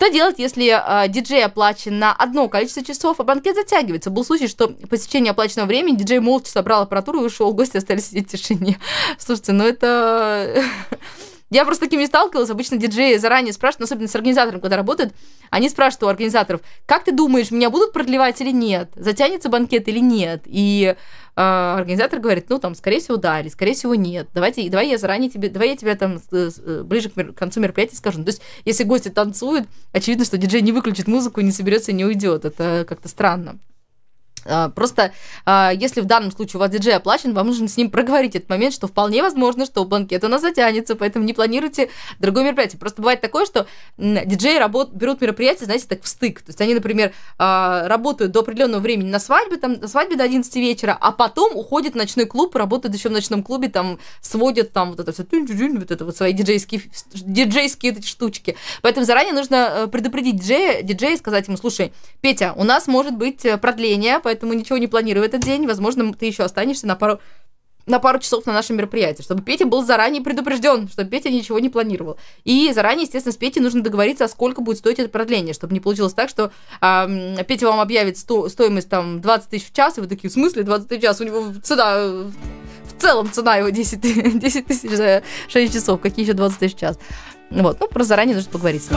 Что делать, если э, диджей оплачен на одно количество часов, а банкет затягивается? Был случай, что посещение оплаченного времени диджей молча собрал аппаратуру и ушел, гости остались сидеть в тишине. Слушайте, ну это... Я просто таким не сталкивалась. Обычно диджеи заранее спрашивают, ну, особенно с организатором, когда работают, они спрашивают у организаторов, как ты думаешь, меня будут продлевать или нет? Затянется банкет или нет? И э, организатор говорит, ну, там, скорее всего, да, или скорее всего, нет. Давайте, давай я заранее тебе, давай я тебе там э, э, ближе к, мер, к концу мероприятия скажу. Ну, то есть, если гости танцуют, очевидно, что диджей не выключит музыку, не соберется и не уйдет. Это как-то странно. А, просто, а, если в данном случае у вас диджей оплачен, вам нужно с ним проговорить этот момент, что вполне возможно, что банкет у нас затянется, поэтому не планируйте другое мероприятие. Просто бывает такое, что диджеи работ, берут мероприятие, знаете, так в стык. То есть они, например, а, работают до определенного времени на свадьбе, там, на свадьбе до 11 вечера, а потом уходят в ночной клуб, работают еще в ночном клубе, там, сводят там вот это все, вот это вот свои диджейские, диджейские штучки. Поэтому заранее нужно э, предупредить диджея, диджея и сказать ему, слушай, Петя, у нас может быть э, продление, поэтому ничего не планирую в этот день. Возможно, ты еще останешься на пару на пару часов на нашем мероприятии, чтобы Петя был заранее предупрежден, чтобы Петя ничего не планировал. И заранее, естественно, с Петей нужно договориться, а сколько будет стоить это продление, чтобы не получилось так, что э, Петя вам объявит сто, стоимость там 20 тысяч в час, и вы такие, в смысле 20 тысяч в час? У него цена... В целом цена его 10, 10 тысяч за 6 часов, какие еще 20 тысяч в час? Вот, ну, про заранее нужно поговорить.